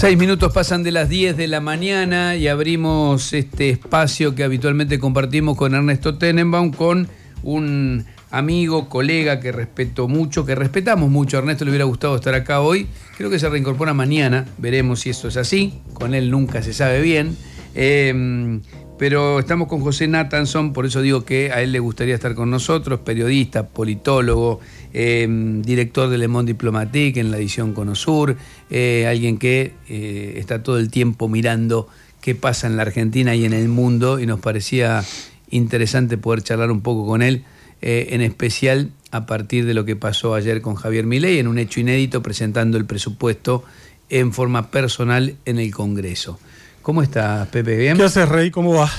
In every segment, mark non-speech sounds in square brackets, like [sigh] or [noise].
Seis minutos pasan de las 10 de la mañana y abrimos este espacio que habitualmente compartimos con Ernesto Tenenbaum, con un amigo, colega que respeto mucho, que respetamos mucho. A Ernesto le hubiera gustado estar acá hoy. Creo que se reincorpora mañana, veremos si eso es así. Con él nunca se sabe bien. Em, pero estamos con José Natanson, por eso digo que a él le gustaría estar con nosotros, periodista, politólogo, em, director de Le Monde Diplomatique en la edición Conosur, eh, alguien que eh, está todo el tiempo mirando qué pasa en la Argentina y en el mundo y nos parecía interesante poder charlar un poco con él, eh, en especial a partir de lo que pasó ayer con Javier Milei en un hecho inédito presentando el presupuesto en forma personal en el Congreso. ¿Cómo estás, Pepe? ¿Qué haces, Rey? ¿Cómo vas?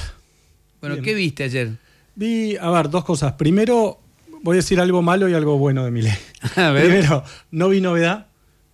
Bueno, ¿qué viste ayer? Vi, a ver, dos cosas. Primero, voy a decir algo malo y algo bueno de mi ley. [laughs] Primero, no vi novedad.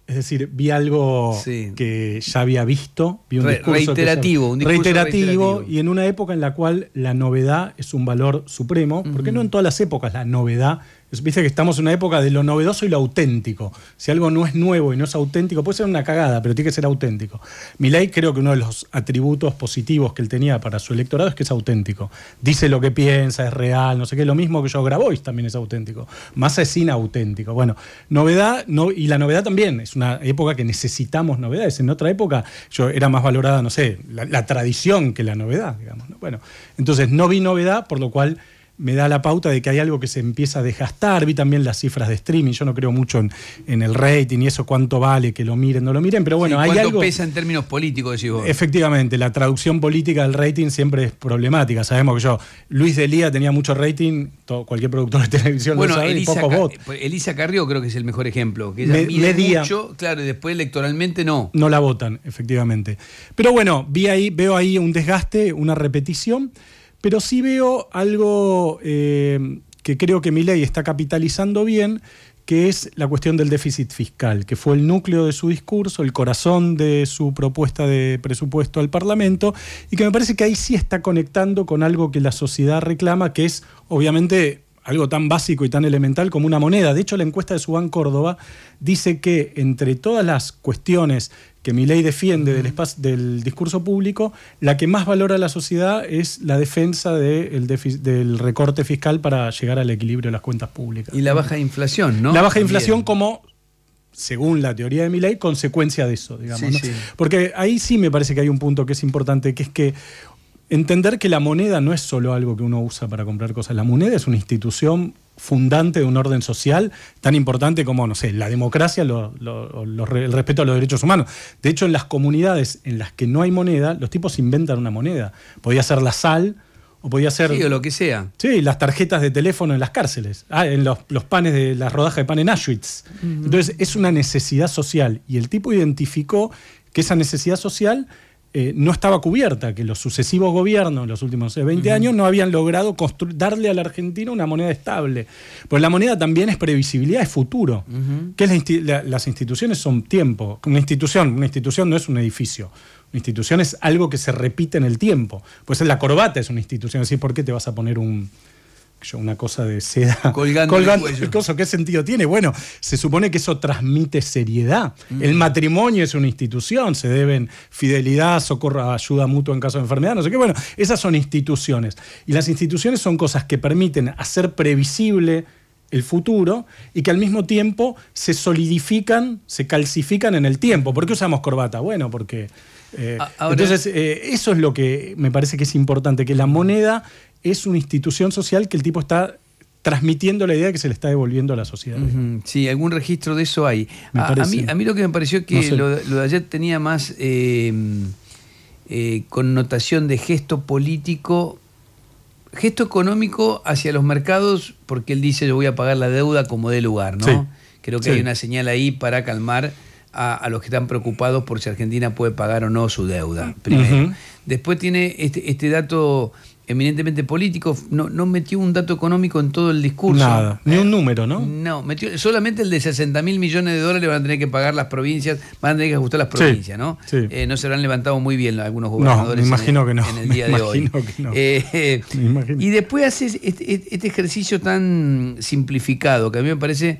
Es decir, vi algo que ya había visto, vi un discurso reiterativo, reiterativo, y en una época en la cual la novedad es un valor supremo, porque no en todas las épocas la novedad Viste que estamos en una época de lo novedoso y lo auténtico. Si algo no es nuevo y no es auténtico, puede ser una cagada, pero tiene que ser auténtico. Milay creo que uno de los atributos positivos que él tenía para su electorado es que es auténtico. Dice lo que piensa, es real, no sé qué. Lo mismo que yo Grabois también es auténtico. más es inauténtico. Bueno, novedad, no, y la novedad también. Es una época que necesitamos novedades. En otra época yo era más valorada, no sé, la, tradición que la novedad, digamos. Bueno, entonces no vi novedad, por lo cual me da la pauta de que hay algo que se empieza a desgastar. Vi también las cifras de streaming. Yo no creo mucho en, el rating y eso, cuánto vale que lo miren, no lo miren, pero bueno, hay algo. pesa en términos políticos, digo Efectivamente, la traducción política del rating siempre es problemática. Sabemos que yo, Luis Delía tenía mucho rating, cualquier productor de televisión lo sabe, Elisa, pocos votos. Pues, Elisa Carrió creo que es el mejor ejemplo. Que ella mucho, claro, y después electoralmente no. No la votan, efectivamente. Pero bueno, vi ahí, veo ahí un desgaste, una repetición. Pero sí veo algo eh, que creo que mi ley está capitalizando bien, que es la cuestión del déficit fiscal, que fue el núcleo de su discurso, el corazón de su propuesta de presupuesto al Parlamento, y que me parece que ahí sí está conectando con algo que la sociedad reclama, que es obviamente algo tan básico y tan elemental como una moneda. De hecho, la encuesta de Subán Córdoba dice que entre todas las cuestiones que mi ley defiende del, discurso público, la que más valora la sociedad es la defensa del recorte fiscal para llegar al equilibrio de las cuentas públicas. Y la baja inflación, ¿no? La baja inflación como según la teoría de mi ley, consecuencia de eso, digamos. Porque ahí sí me parece que hay un punto que es importante, que es que entender que la moneda no es solo algo que uno usa para comprar cosas, la moneda es una institución fundante de un orden social tan importante como, no sé, la democracia, el respeto a los derechos humanos. De hecho, en las comunidades en las que no hay moneda, los tipos inventan una moneda. Podía ser la sal, o podía ser. Sí, o lo que sea. Sí, las tarjetas de teléfono en las cárceles. Ah, en los, panes de las rodajas de pan en Auschwitz. Entonces, es una necesidad social. Y el tipo identificó que esa necesidad social eh, no estaba cubierta, que los sucesivos gobiernos en los últimos 20 eh, años no habían logrado darle a la Argentina una moneda estable. Pues la moneda también es previsibilidad, es futuro. que las instituciones son tiempo. Una institución, una institución no es un edificio. Una institución es algo que se repite en el tiempo. Pues la corbata es una institución, así ¿por qué te vas a poner un, una cosa de seda [laughs] colgando, el, ¿qué sentido tiene? Bueno, se supone que eso transmite seriedad. Mm. El matrimonio es una institución, se deben fidelidad, socorro, ayuda mutua en caso de enfermedad, no sé qué. Bueno, esas son instituciones. Y las instituciones son cosas que permiten hacer previsible el futuro y que al mismo tiempo se solidifican, se calcifican en el tiempo. ¿Por qué usamos corbata? Bueno, porque eh, entonces, eh, eso es lo que me parece que es importante, que la moneda es una institución social que el tipo está transmitiendo la idea que se le está devolviendo a la sociedad. Sí, algún registro de eso hay. A, mí, lo que me pareció que lo, de ayer tenía más em, eh, connotación de gesto político, gesto económico hacia los mercados, porque él dice yo voy a pagar la deuda como dé lugar, ¿no? Creo que hay una señal ahí para calmar a, los que están preocupados por si Argentina puede pagar o no su deuda, primero. Después tiene este, este dato eminentemente político, no, metió un dato económico en todo el discurso. Nada, ni eh, un número, ¿no? No, metió solamente el de 60 mil millones de dólares van a tener que pagar las provincias, van a tener que ajustar las provincias, ¿no? Sí. Eh, no se lo han levantado muy bien algunos gobernadores no, eh, me imagino en, el, que no. día me de hoy. Que no. Y después hace este, este ejercicio tan simplificado que a mí me parece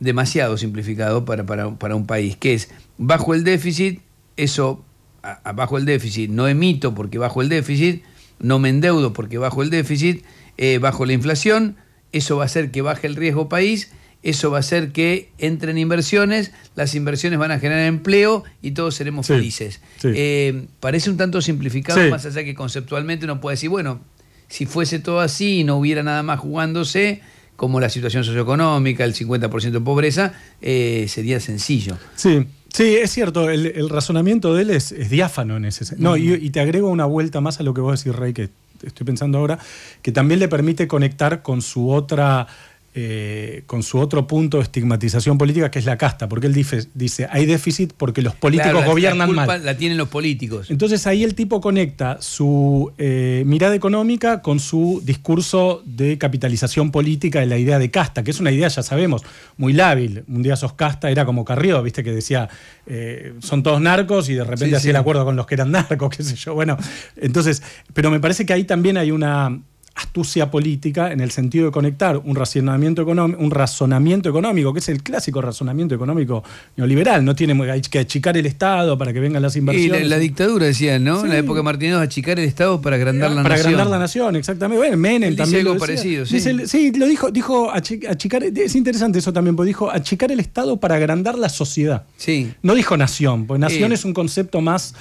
demasiado simplificado para, para, para un país, que es bajo el déficit, eso, abajo bajo el déficit, no emito porque bajo el déficit, no me endeudo porque bajo el déficit, eh, bajo la inflación, eso va a hacer que baje el riesgo país, eso va a hacer que entren inversiones, las inversiones van a generar empleo y todos seremos felices. Eh, parece un tanto simplificado, más allá que conceptualmente uno puede decir, bueno, si fuese todo así y no hubiera nada más jugándose, como la situación socioeconómica, el 50% de pobreza, eh, sería sencillo. Sí, sí, es cierto, el, razonamiento de él es, diáfano en ese sentido. y, te agrego una vuelta más a lo que vos decís, Rey, que estoy pensando ahora, que también le permite conectar con su otra eh, con su otro punto de estigmatización política, que es la casta, porque él dice, dice hay déficit porque los políticos gobiernan la La tienen los políticos. Entonces ahí el tipo conecta su eh, mirada económica con su discurso de capitalización política de la idea de casta, que es una idea, ya sabemos, muy lábil. Un día sos casta, era como Carrió, viste, que decía, eh, son todos narcos y de repente hacía el acuerdo con los que eran narcos, [laughs] qué sé yo. Bueno, entonces, pero me parece que ahí también hay una astucia política en el sentido de conectar un razonamiento, económico, un razonamiento económico, que es el clásico razonamiento económico neoliberal. No tiene que achicar el Estado para que vengan las inversiones. Y la, dictadura decía ¿no? En la época de Martínez, achicar el Estado para agrandar la nación. Para agrandar la nación, exactamente. Bueno, Menem también. Dice algo lo parecido, sí. sí, lo dijo, dijo achicar, es interesante eso también, porque dijo achicar el Estado para agrandar la sociedad. Sí. No dijo nación, porque nación es un concepto más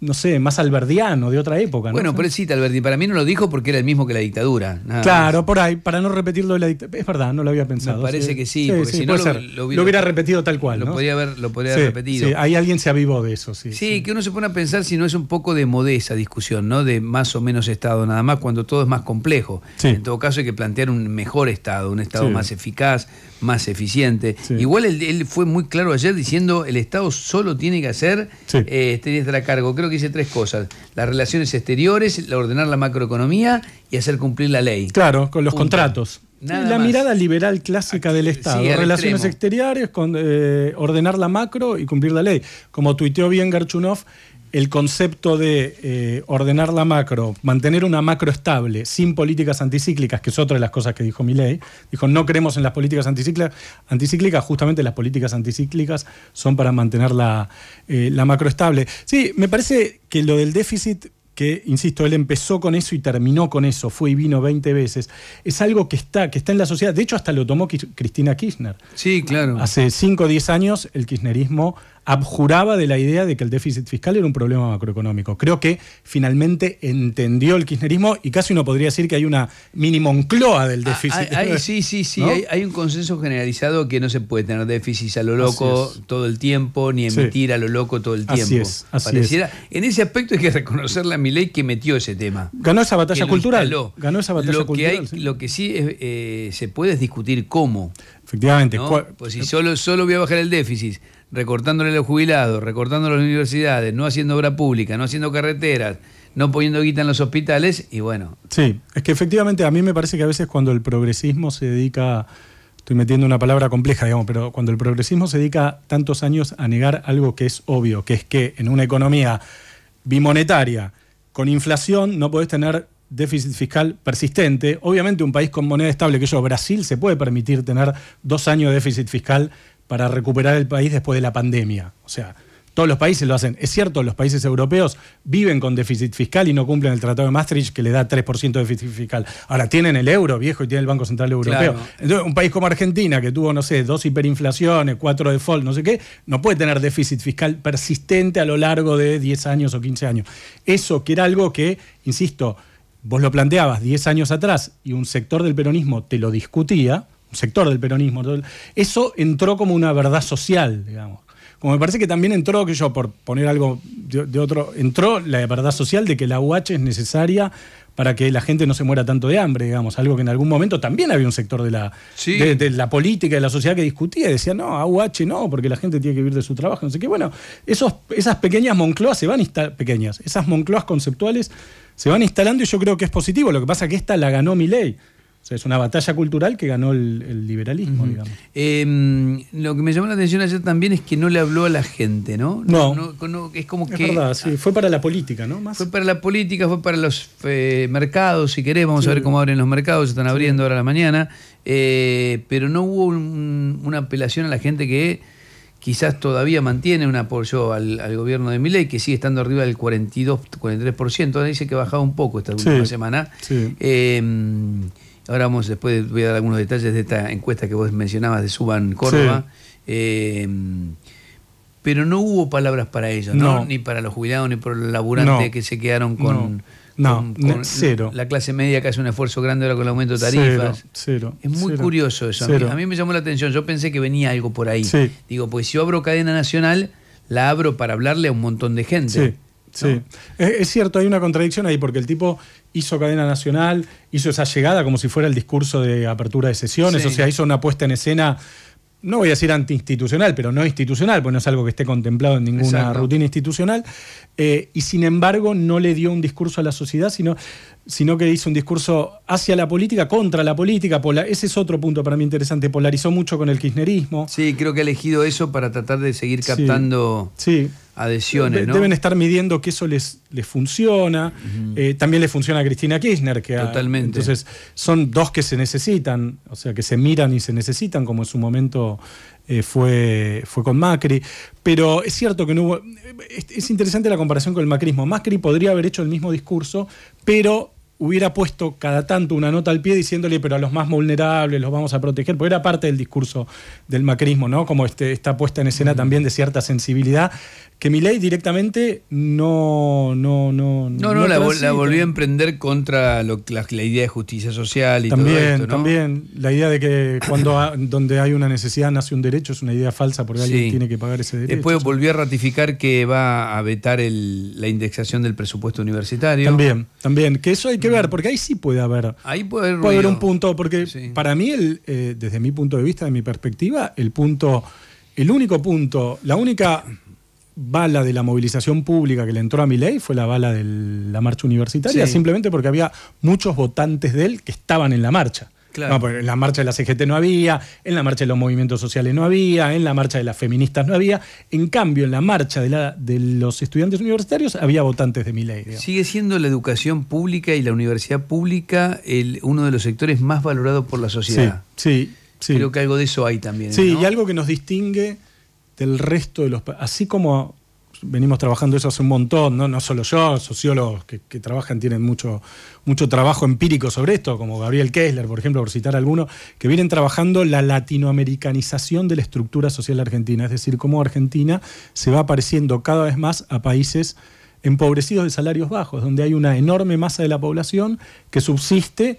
no sé, más alberdiano de otra época. ¿no? Bueno, pero sí, Para mí no lo dijo porque era el mismo que la dictadura. claro, por ahí, para no repetirlo de la dictadura. Es verdad, no lo había pensado. Me parece que sí, porque si no lo, hubiera, repetido tal cual. Lo podría haber, lo repetido. ahí alguien se avivó de eso, sí, sí. que uno se pone a pensar si no es un poco de modesa discusión, ¿no? De más o menos Estado nada más, cuando todo es más complejo. En todo caso hay que plantear un mejor Estado, un Estado más eficaz, más eficiente. Igual él, fue muy claro ayer diciendo el Estado solo tiene que hacer sí. eh, este, estar a cargo. Creo que dice tres cosas: las relaciones exteriores, ordenar la macroeconomía y hacer cumplir la ley. Claro, con los contratos. la mirada liberal clásica ah, del Estado, relaciones exteriores, con, eh, ordenar la macro y cumplir la ley. Como tuiteó bien Garchunov, el concepto de eh, ordenar la macro, mantener una macro estable, sin políticas anticíclicas, que es otra de las cosas que dijo Milei, dijo no creemos en las políticas anticíclicas, anticíclicas justamente las políticas anticíclicas son para mantener eh, la, macro estable. Sí, me parece que lo del déficit que, insisto, él empezó con eso y terminó con eso, fue y vino 20 veces, es algo que está, que está en la sociedad. De hecho, hasta lo tomó Cristina Kirchner. Sí, claro. Hace 5 o 10 años el kirchnerismo abjuraba de la idea de que el déficit fiscal era un problema macroeconómico. Creo que finalmente entendió el kirchnerismo y casi uno podría decir que hay una mínimo encloa del ah, déficit. Ah, ah, sí, sí, sí, hay, un consenso generalizado que no se puede tener déficit a lo loco todo el tiempo, ni emitir a lo loco todo el tiempo. Así es, así es. En ese aspecto hay que [laughs] reconocer a Miley que metió ese tema. Ganó esa batalla cultural. Ganó esa batalla lo cultural. Que Lo que sí eh, se puede es discutir cómo. Efectivamente. Pues si solo, solo voy a bajar el déficit recortándole los jubilados, recortando a las universidades, no haciendo obra pública, no haciendo carreteras, no poniendo guita en los hospitales y bueno. Sí, es que efectivamente a mí me parece que a veces cuando el progresismo se dedica, estoy metiendo una palabra compleja, digamos, pero cuando el progresismo se dedica tantos años a negar algo que es obvio, que es que en una economía bimonetaria, con inflación, no podés tener déficit fiscal persistente. Obviamente un país con moneda estable, que yo, Brasil, se puede permitir tener dos años de déficit fiscal para recuperar el país después de la pandemia. O sea, todos los países lo hacen. Es cierto, los países europeos viven con déficit fiscal y no cumplen el Tratado de Maastricht que le da 3% de déficit fiscal. Ahora tienen el euro, viejo, y tienen el Banco Central Europeo. Entonces, un país como Argentina, que tuvo, no sé, dos hiperinflaciones, cuatro default, no sé qué, no puede tener déficit fiscal persistente a lo largo de 10 años o 15 años. Eso que era algo que, insisto, vos lo planteabas 10 años atrás y un sector del peronismo te lo discutía un sector del peronismo, eso entró como una verdad social, digamos. Como me parece que también entró, que yo, por poner algo de, otro, entró la verdad social de que la UH es necesaria para que la gente no se muera tanto de hambre, digamos, algo que en algún momento también había un sector de la, de, de, la política, de la sociedad que discutía decía, no, AUH no, porque la gente tiene que vivir de su trabajo, no sé Bueno, esos, esas pequeñas moncloas se van pequeñas, esas moncloas conceptuales se van instalando y yo creo que es positivo. Lo que pasa es que esta la ganó mi ley es una batalla cultural que ganó el, liberalismo, digamos. Em, lo que me llamó la atención ayer también es que no le habló a la gente, ¿no? No. es como es que. Verdad, sí. Ah. Fue para la política, ¿no? Más... Fue para la política, fue para los eh, mercados, si querés. Vamos a ver cómo abren los mercados, se están abriendo ahora la mañana. Eh, pero no hubo una apelación a la gente que quizás todavía mantiene un apoyo al, gobierno de Milei, que sigue estando arriba del 42, 43%. Ahora dice que ha bajado un poco esta última semana. Sí. Em, Ahora vamos, después voy a dar algunos detalles de esta encuesta que vos mencionabas de Suban Córdoba. Eh, pero no hubo palabras para ellos, ¿no? Ni para los jubilados, ni para los laburantes que se quedaron con, cero. La clase media que hace un esfuerzo grande ahora con el aumento de tarifas. es muy curioso eso. A mí, me llamó la atención, yo pensé que venía algo por ahí. Digo, pues si yo abro cadena nacional, la abro para hablarle a un montón de gente. Sí Sí, es, cierto, hay una contradicción ahí porque el tipo hizo cadena nacional, hizo esa llegada como si fuera el discurso de apertura de sesiones, o sea, hizo una puesta en escena, no voy a decir antiinstitucional, pero no institucional, porque no es algo que esté contemplado en ninguna rutina institucional, eh, y sin embargo no le dio un discurso a la sociedad, sino, sino que hizo un discurso hacia la política, contra la política, ese es otro punto para mí interesante, polarizó mucho con el kirchnerismo. Sí, creo que ha elegido eso para tratar de seguir captando... sí Deben estar midiendo que eso les, funciona. Eh, también le funciona a Cristina Kirchner. Que Totalmente. entonces, son dos que se necesitan, o sea, que se miran y se necesitan, como en su momento eh, fue, fue con Macri. Pero es cierto que no hubo. es interesante la comparación con el macrismo. Macri podría haber hecho el mismo discurso, pero hubiera puesto cada tanto una nota al pie diciéndole, pero a los más vulnerables los vamos a proteger, porque era parte del discurso del macrismo, ¿no? Como este, esta puesta en escena también de cierta sensibilidad, que mi ley directamente no... No, no, no, la, volvió a emprender contra lo, la, idea de justicia social y también, todo esto, ¿no? También, la idea de que cuando [coughs] donde hay una necesidad nace un derecho es una idea falsa porque alguien tiene que pagar ese derecho. Después volvió a ratificar que va a vetar la indexación del presupuesto universitario. También, también, que eso hay que ver, porque ahí sí puede haber. Ahí un punto, porque para mí, el, eh, desde mi punto de vista, de mi perspectiva, el punto, el único punto, la única bala de la movilización pública que le entró a mi ley fue la bala de la marcha universitaria, simplemente porque había muchos votantes de él que estaban en la marcha en la marcha de la CGT no había, en la marcha de los movimientos sociales no había, en la marcha de las feministas no había. En cambio, en la marcha de, los estudiantes universitarios había votantes de mi ley. Sigue siendo la educación pública y la universidad pública uno de los sectores más valorados por la sociedad. Sí, sí, Creo que algo de eso hay también. Sí, y algo que nos distingue del resto de los... Así como venimos trabajando eso hace un montón, no, no solo yo, sociólogos que, trabajan tienen mucho, mucho trabajo empírico sobre esto, como Gabriel Kessler, por ejemplo, por citar alguno, que vienen trabajando la latinoamericanización de la estructura social argentina, es decir, cómo Argentina se va apareciendo cada vez más a países empobrecidos de salarios bajos, donde hay una enorme masa de la población que subsiste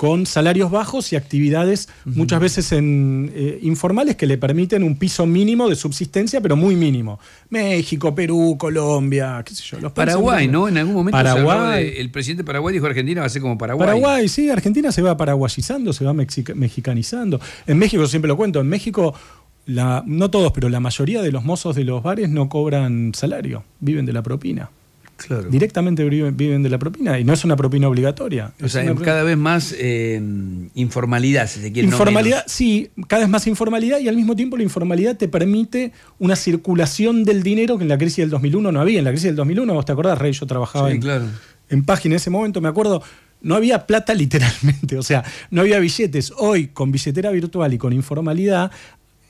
con salarios bajos y actividades muchas veces en, eh, informales que le permiten un piso mínimo de subsistencia, pero muy mínimo. México, Perú, Colombia, qué sé yo. Los Paraguay, ¿no? En algún momento Paraguay. el presidente de Paraguay dijo Argentina va a ser como Paraguay. Paraguay, sí, Argentina se va paraguayizando, se va mexicanizando. En México, siempre lo cuento, en México la, no todos, pero la mayoría de los mozos de los bares no cobran salario, viven de la propina. Directamente viven de la propina y no es una propina obligatoria. O sea, cada vez más eh, informalidad, si se quiere. Informalidad, sí, cada vez más informalidad y al mismo tiempo la informalidad te permite una circulación del dinero que en la crisis del 2001 no había. En la crisis del 2001, vos te acordás, Rey, yo trabajaba en, claro. en página en ese momento, me acuerdo no había plata [laughs] literalmente, o sea, no había billetes. Hoy, con billetera virtual y con informalidad,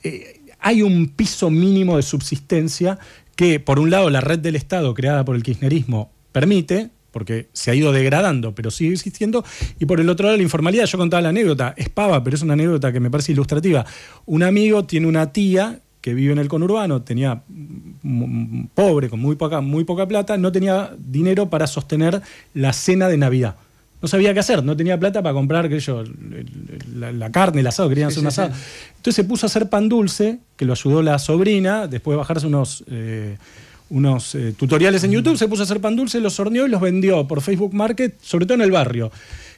eh, hay un piso mínimo de subsistencia que por un lado la red del Estado creada por el kirchnerismo permite, porque se ha ido degradando, pero sigue existiendo, y por el otro lado la informalidad, yo contaba la anécdota, es pero es una anécdota que me parece ilustrativa. Un amigo tiene una tía que vive en el conurbano, tenía mm, mm, pobre, con muy poca, muy poca plata, no tenía dinero para sostener la cena de Navidad no sabía qué hacer, no tenía plata para comprar que yo, la, carne, el asado, querían hacer un asado. Entonces se puso a hacer pan dulce, que lo ayudó la sobrina, después de bajarse unos, eh, unos eh, tutoriales en YouTube, se puso a hacer pan dulce, los horneó y los vendió por Facebook Market, sobre todo en el barrio.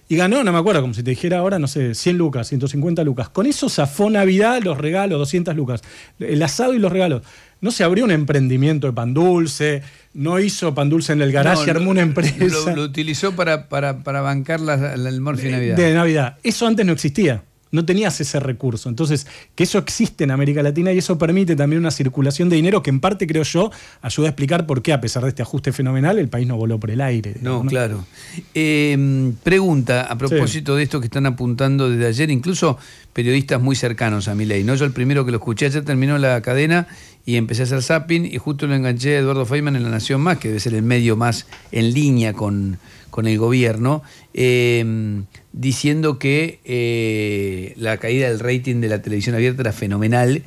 Y ganó, no me acuerdo, como si te dijera ahora, no sé, 100 lucas, 150 lucas. Con eso zafó Navidad, los regalos, 200 lucas. El asado y los regalos no se abrió un emprendimiento de pan dulce, no hizo pan dulce en el garaje, armó una empresa. Lo, utilizó para, para, para bancar la, la, el de Navidad. de Navidad. Eso antes no existía no tenías ese recurso. Entonces, que eso existe en América Latina y eso permite también una circulación de dinero que en parte, creo yo, ayuda a explicar por qué, a pesar de este ajuste fenomenal, el país no voló por el aire. No, claro. Em, pregunta a propósito de esto que están apuntando desde ayer, incluso periodistas muy cercanos a mi ley. ¿no? Yo el primero que lo escuché, ayer terminó la cadena y empecé a hacer zapping y justo lo enganché a Eduardo Feynman en La Nación Más, que debe ser el medio más en línea con con el gobierno, em, diciendo que eh, la caída del rating de la televisión abierta era fenomenal.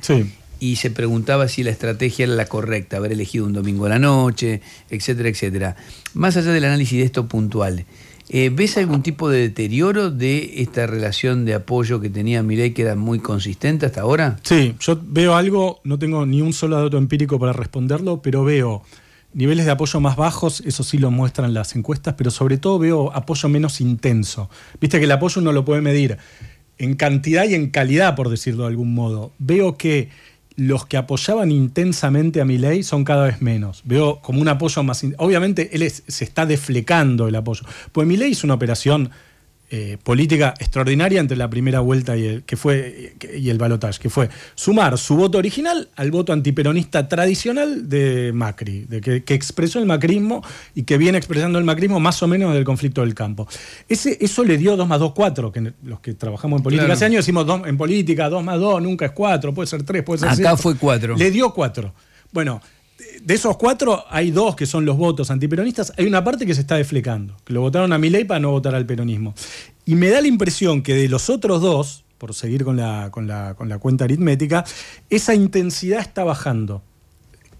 Y se preguntaba si la estrategia era la correcta, haber elegido un domingo a la noche, etcétera, etcétera. Más allá del análisis de esto puntual, eh, ¿Ves algún tipo de deterioro de esta relación de apoyo que tenía Milei, que era muy consistente hasta ahora? Sí, yo veo algo, no tengo ni un solo dato empírico para responderlo, pero veo niveles de apoyo más bajos, eso sí lo muestran las encuestas, pero sobre todo veo apoyo menos intenso. Viste que el apoyo uno lo puede medir en cantidad y en calidad, por decirlo de algún modo. Veo que los que apoyaban intensamente a mi ley son cada vez menos. Veo como un apoyo más... Obviamente él se está deflecando el apoyo. Pues mi ley hizo una operación eh, política extraordinaria entre la primera vuelta y el, que fue, y el balotaje, que fue sumar su voto original al voto antiperonista tradicional de Macri, de que, expresó el macrismo y que viene expresando el macrismo más o menos el conflicto del campo. Ese, eso le dio 2 más 2, 4, que los que trabajamos en política hace años decimos en política 2 más 2 nunca es 4, puede ser 3, puede ser Acá fue 4. Le dio 4. Bueno, de esos cuatro hay dos que son los votos antiperonistas, hay una parte que se está deflecando, que lo votaron a Milei para no votar al peronismo. Y me da la impresión que de los otros dos, por seguir con la, con la, cuenta aritmética, esa intensidad está bajando.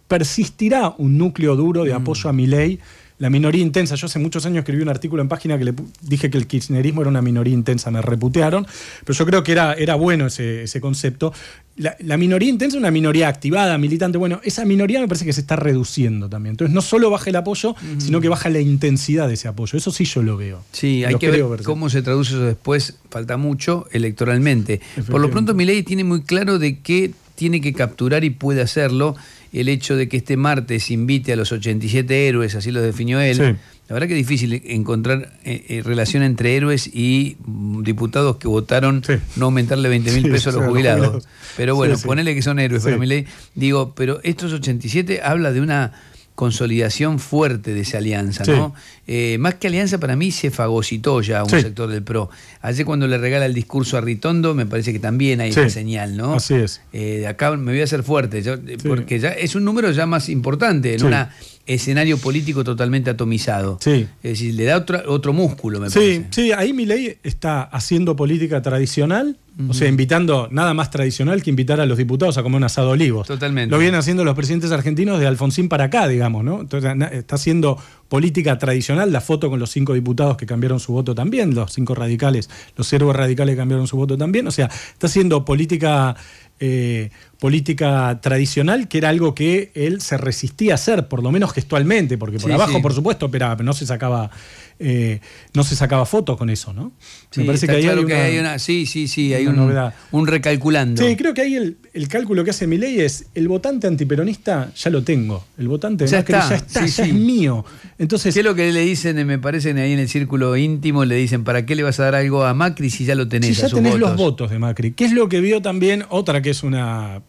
Persistirá un núcleo duro de mm. apoyo a Milei la minoría intensa. Yo hace muchos años escribí un artículo en página que le dije que el kirchnerismo era una minoría intensa, me reputearon, pero yo creo que era, era bueno ese, concepto. La, minoría intensa es una minoría activada, militante. Bueno, esa minoría me parece que se está reduciendo también. Entonces, no solo baja el apoyo, sino que baja la intensidad de ese apoyo. Eso sí yo lo veo. Sí, hay que ver cómo se traduce eso después. Falta mucho electoralmente. Por lo pronto, mi ley tiene muy claro de qué tiene que capturar y puede hacerlo el hecho de que este martes invite a los 87 héroes, así lo definió él. La verdad que es difícil encontrar eh, eh, relación entre héroes y mm, diputados que votaron no aumentarle 20 mil pesos a los jubilados. Pero bueno, ponele que son héroes pero mi ley. Digo, pero estos 87 habla de una consolidación fuerte de esa alianza, ¿no? Eh, más que alianza, para mí se fagocitó ya un sector del PRO. Ayer cuando le regala el discurso a Ritondo, me parece que también hay una señal, ¿no? Así es. Eh, acá me voy a hacer fuerte, yo, porque ya es un número ya más importante en una escenario político totalmente atomizado. Sí. Es decir, le da otro, músculo, me parece. Sí, ahí ley está haciendo política tradicional, o sea, invitando nada más tradicional que invitar a los diputados a comer un asado olivos. Totalmente. Lo vienen haciendo los presidentes argentinos de Alfonsín para acá, digamos, ¿no? Entonces está haciendo política tradicional, la foto con los cinco diputados que cambiaron su voto también, los cinco radicales, los servos radicales cambiaron su voto también, o sea, está haciendo política eh, política tradicional, que era algo que él se resistía a hacer, por lo menos gestualmente, porque por abajo, por supuesto, pero no se sacaba eh, no se sacaba fotos con eso, ¿no? Sí, Me parece que, hay Sí, sí, sí, hay un, un recalculando. Sí, creo que ahí el, cálculo que hace mi ley es el votante antiperonista ya lo tengo, el votante ya Macri ya, es mío. Entonces, ¿Qué es lo que le dicen, me parece, ahí en el círculo íntimo? Le dicen, ¿para qué le vas a dar algo a Macri si ya lo tenés? Si ya los votos de Macri. ¿Qué es lo que vio también otra que es una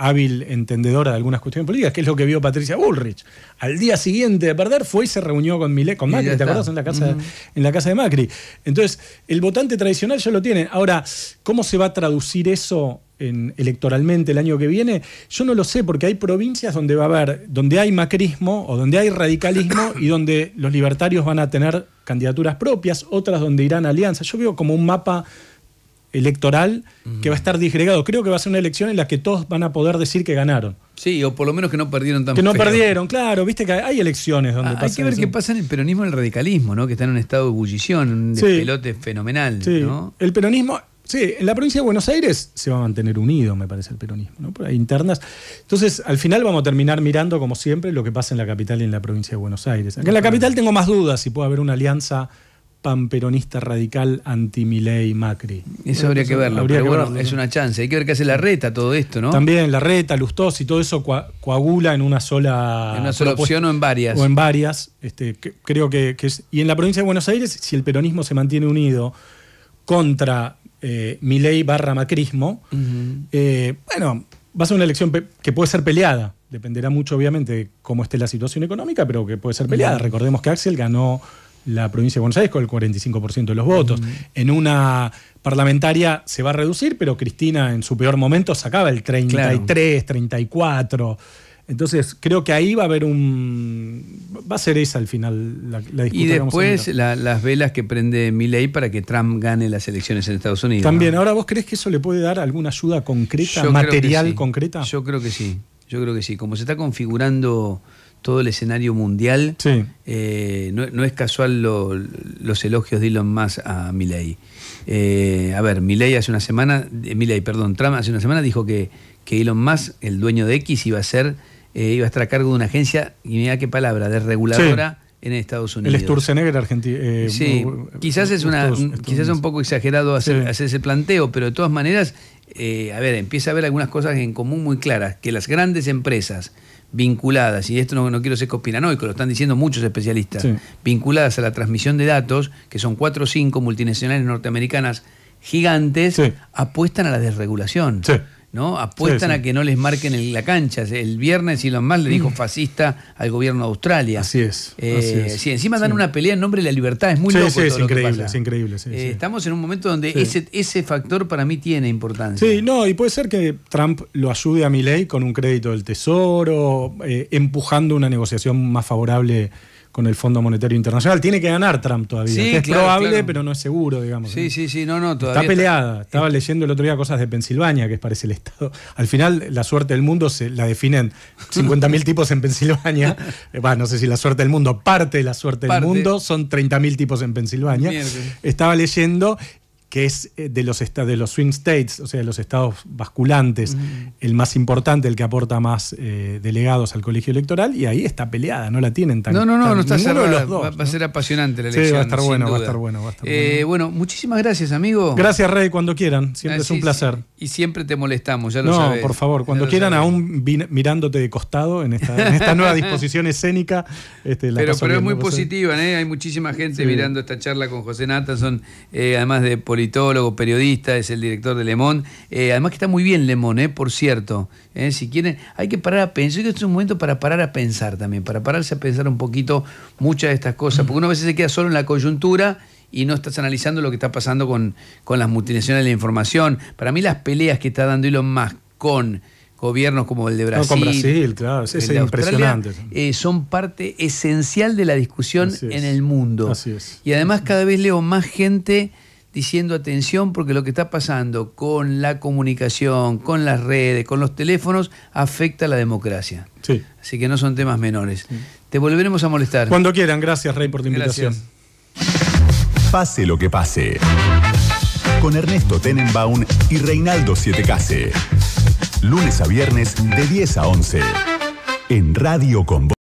hábil entendedora de algunas cuestiones políticas, que es lo que vio Patricia Bullrich. Al día siguiente de perder fue y se reunió con con Macri, ¿te acuerdas? En la, casa, en la casa de Macri. Entonces, el votante tradicional ya lo tiene. Ahora, ¿cómo se va a traducir eso en, electoralmente el año que viene, yo no lo sé, porque hay provincias donde va a haber, donde hay macrismo o donde hay radicalismo y donde los libertarios van a tener candidaturas propias, otras donde irán alianzas. Yo veo como un mapa electoral que va a mm. estar disgregado. Creo que va a ser una elección en la que todos van a poder decir que ganaron. Sí, o por lo menos que no perdieron tampoco. Que no perdieron, claro, viste que hay elecciones donde ah, Hay que ver qué pasa en el peronismo y el radicalismo, ¿no? Que están en un estado de ebullición, un pelote fenomenal, sí. El peronismo, sí, en la provincia de Buenos Aires se va a mantener unido, me parece, el peronismo, ¿no? Por ahí internas. Entonces, al final vamos a terminar mirando, como siempre, lo que pasa en la capital y en la provincia de Buenos Aires. en la capital tengo más dudas si puede haber una alianza peronista radical anti Milei Macri. Eso habría que verlo, pero bueno, es una chance. Hay que ver qué hace la reta todo esto, ¿no? También la reta, Lustos y todo eso coagula en una sola. una sola opción o en varias. O en varias. Este, creo que, Y en la provincia de Buenos Aires, si el peronismo se mantiene unido contra eh, Milei barra macrismo, eh, bueno, va a ser una elección que puede ser peleada. Dependerá mucho, obviamente, de cómo esté la situación económica, pero que puede ser peleada. Recordemos que Axel ganó la provincia de Buenos Aires con el 45% de los votos. En una parlamentaria se va a reducir, pero Cristina en su peor momento sacaba el 33, 34. Entonces creo que ahí va a haber un... Va a ser esa al final la, la Y después las velas que prende Milley para que Trump gane las elecciones en Estados Unidos. También, ahora vos crees que eso le puede dar alguna ayuda concreta, material concreta? Yo creo que sí. Yo creo que sí. Como se está configurando todo el escenario mundial. Eh, no, es casual los elogios de Elon Musk a Milley. Eh, a ver, Milley hace una semana, eh, Milley, perdón, Trump hace una semana dijo que, que Elon Musk, el dueño de X, iba a ser, eh, iba a estar a cargo de una agencia, y mira qué palabra, de reguladora En Estados Unidos. El Sturzenegger argentino. sí, quizás es una, quizás es un poco exagerado hacer, ese planteo, pero de todas maneras a ver, empieza a haber algunas cosas en común muy claras, que las grandes empresas vinculadas, y esto no, no quiero ser conspiranoico, lo están diciendo muchos especialistas, vinculadas a la transmisión de datos, que son cuatro o cinco multinacionales norteamericanas gigantes, apuestan a la desregulación. ¿no? Apuestan a que no les marquen en la cancha. El viernes lo más le dijo mm. fascista al gobierno de Australia. Así es. Eh, encima dan una pelea en nombre de la libertad. Es muy loco todo es, increíble, es eh, increíble, Estamos en un momento donde ese, ese factor para mí tiene importancia. Sí, no, y puede ser que Trump lo ayude a ley con un crédito del Tesoro, eh, empujando una negociación más favorable con el Fondo Monetario Internacional. Tiene que ganar Trump todavía. es probable, pero no es seguro, digamos. Sí, sí, sí, no, no, todavía. Está peleada. Estaba leyendo el otro día cosas de Pensilvania, que es parece el Estado. Al final, la suerte del mundo se la definen 50.000 [laughs] tipos en Pensilvania. Eh, va, no sé si la suerte del mundo, parte de la suerte del mundo, son 30.000 tipos en Pensilvania. Estaba leyendo que es eh, de los, de los swing states, o sea, de los estados basculantes, el más importante, el que aporta más eh, delegados al colegio electoral, y ahí está peleada, no la tienen tan. No, no, no, no está cerrada, de los dos, va, a ser apasionante la elección. Sí, va a estar bueno, va a estar bueno. Va a estar bueno. muchísimas gracias, amigo. Gracias, Rey, cuando quieran, siempre ah, es un placer. Y siempre te molestamos, ya lo no, sabes. No, por favor, cuando quieran, aún mirándote de costado en esta, nueva [laughs] disposición escénica. Este, pero, pero es muy positiva, ¿eh? hay muchísima gente mirando esta charla con José son además de política periodista, es el director de Lemón. Eh, además que está muy bien Lemón, eh, por cierto. Eh, si quieren, hay que parar a pensar. Yo creo que es un momento para parar a pensar también, para pararse a pensar un poquito muchas de estas cosas, porque uno a veces se queda solo en la coyuntura y no estás analizando lo que está pasando con, con las multinacionales de la información. Para mí las peleas que está dando Elon Musk con gobiernos como el de Brasil. con Brasil, claro, es, impresionante. son parte esencial de la discusión en el mundo. Así es. Y además cada vez leo más gente diciendo atención porque lo que está pasando con la comunicación, con las redes, con los teléfonos, afecta a la democracia. Sí. Así que no son temas menores. Te volveremos a molestar. Cuando quieran, gracias Rey por tu invitación. Pase lo que pase. Con Ernesto Tenenbaum y Reinaldo case Lunes a viernes de 10 a 11. En Radio Con